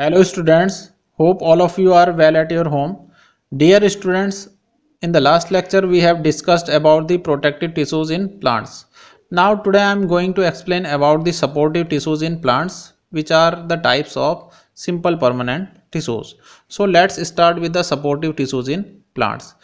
Hello students, hope all of you are well at your home. Dear students, in the last lecture we have discussed about the protective tissues in plants. Now today I am going to explain about the supportive tissues in plants which are the types of simple permanent tissues. So let's start with the supportive tissues in plants.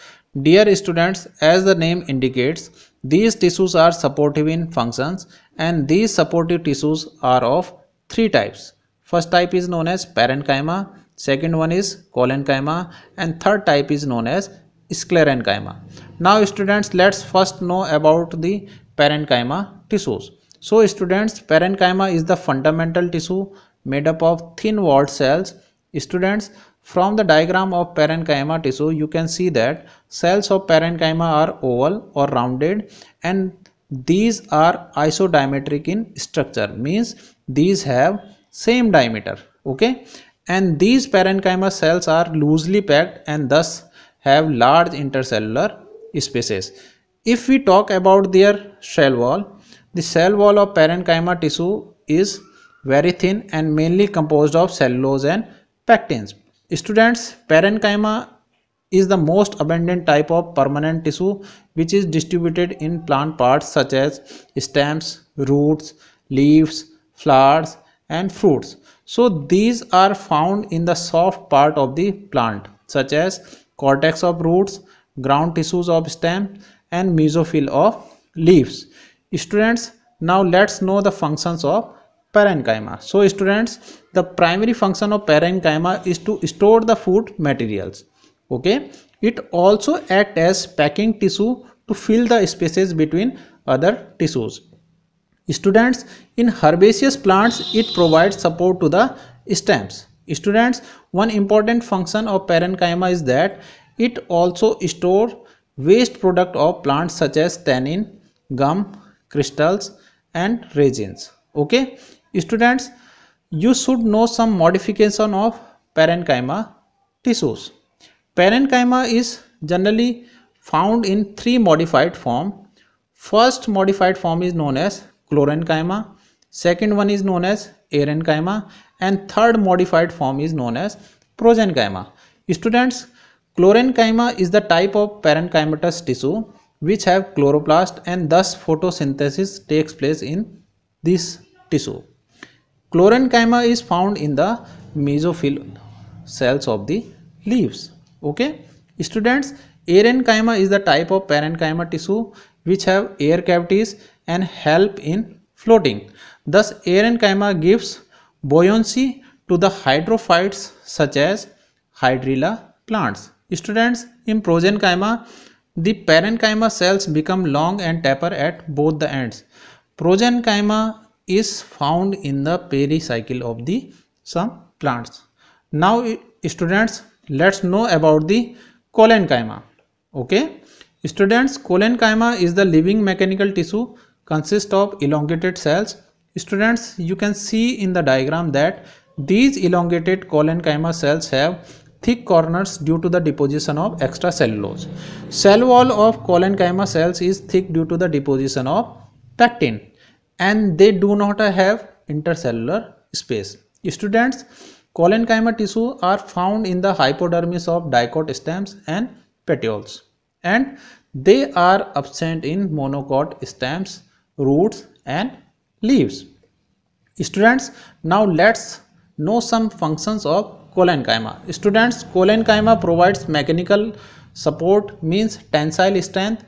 Dear students, as the name indicates, these tissues are supportive in functions and these supportive tissues are of three types First type is known as parenchyma, second one is cholenchyma and third type is known as sclerenchyma. Now students let's first know about the parenchyma tissues. So students parenchyma is the fundamental tissue made up of thin walled cells. Students from the diagram of parenchyma tissue you can see that cells of parenchyma are oval or rounded and these are isodiametric in structure means these have same diameter okay and these parenchyma cells are loosely packed and thus have large intercellular spaces if we talk about their shell wall the cell wall of parenchyma tissue is very thin and mainly composed of cellulose and pectins students parenchyma is the most abundant type of permanent tissue which is distributed in plant parts such as stems roots leaves flowers and fruits. So these are found in the soft part of the plant such as cortex of roots, ground tissues of stem and mesophyll of leaves. Students now let's know the functions of parenchyma. So students the primary function of parenchyma is to store the food materials. Okay. It also act as packing tissue to fill the spaces between other tissues. Students, in herbaceous plants, it provides support to the stems. Students, one important function of parenchyma is that it also stores waste product of plants such as tannin, gum, crystals and resins. Okay, students, you should know some modification of parenchyma tissues. Parenchyma is generally found in three modified form. First modified form is known as chlorenchyma second one is known as arenchyma and third modified form is known as progenchyma students chlorenchyma is the type of parenchymatous tissue which have chloroplast and thus photosynthesis takes place in this tissue chlorenchyma is found in the mesophyll cells of the leaves okay students arenchyma is the type of parenchyma tissue which have air cavities and help in floating. Thus parenchyma gives buoyancy to the hydrophytes such as hydrilla plants. Students, in progenchyma, the parenchyma cells become long and taper at both the ends. Progenchyma is found in the pericycle of the some plants. Now students, let's know about the colenchyma. Okay. Students, colenchyma is the living mechanical tissue consist of elongated cells students you can see in the diagram that these elongated collenchyma cells have thick corners due to the deposition of extracellulose. Cell wall of collenchyma cells is thick due to the deposition of pectin and they do not have intercellular space. Students, collenchyma tissue are found in the hypodermis of dicot stems and petioles and they are absent in monocot stems roots and leaves. Students, now let's know some functions of cholenchyma. Students, cholenchyma provides mechanical support means tensile strength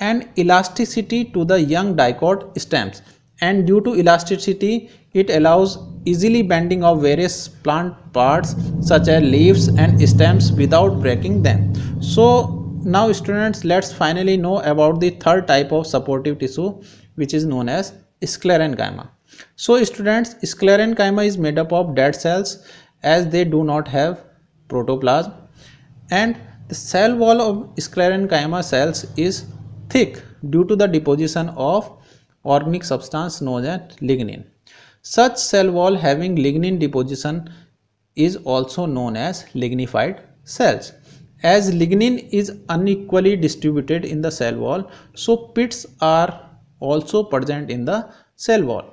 and elasticity to the young dicot stems and due to elasticity it allows easily bending of various plant parts such as leaves and stems without breaking them. So now students let's finally know about the third type of supportive tissue which is known as sclerenchyma. So students, sclerenchyma is made up of dead cells as they do not have protoplasm and the cell wall of sclerenchyma cells is thick due to the deposition of organic substance known as lignin. Such cell wall having lignin deposition is also known as lignified cells. As lignin is unequally distributed in the cell wall, so pits are also present in the cell wall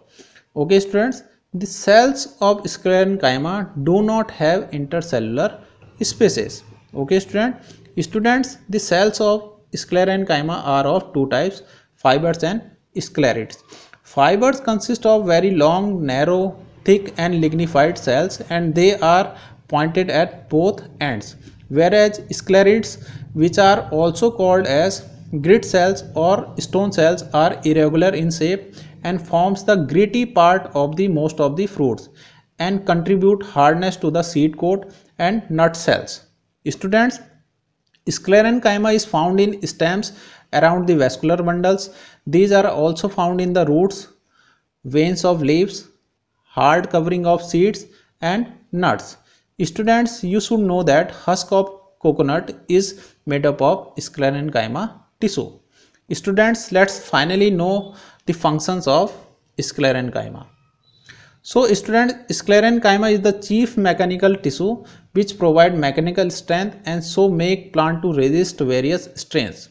okay students the cells of sclerenchyma do not have intercellular spaces okay students. students the cells of sclerenchyma are of two types fibers and sclerites fibers consist of very long narrow thick and lignified cells and they are pointed at both ends whereas sclerites which are also called as Grit cells or stone cells are irregular in shape and forms the gritty part of the most of the fruits and contribute hardness to the seed coat and nut cells. Students, sclerenchyma is found in stems around the vascular bundles. These are also found in the roots, veins of leaves, hard covering of seeds and nuts. Students, you should know that husk of coconut is made up of sclerenchyma tissue. Students, let's finally know the functions of sclerenchyma. So student, sclerenchyma is the chief mechanical tissue which provide mechanical strength and so make plant to resist various strains.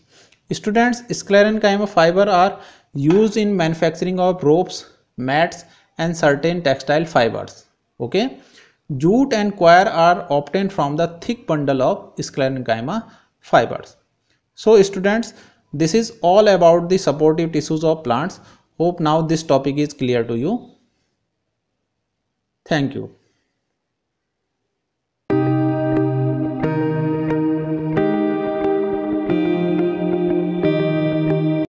Students, sclerenchyma fiber are used in manufacturing of ropes, mats and certain textile fibers. Okay. Jute and coir are obtained from the thick bundle of sclerenchyma fibers so students this is all about the supportive tissues of plants hope now this topic is clear to you thank you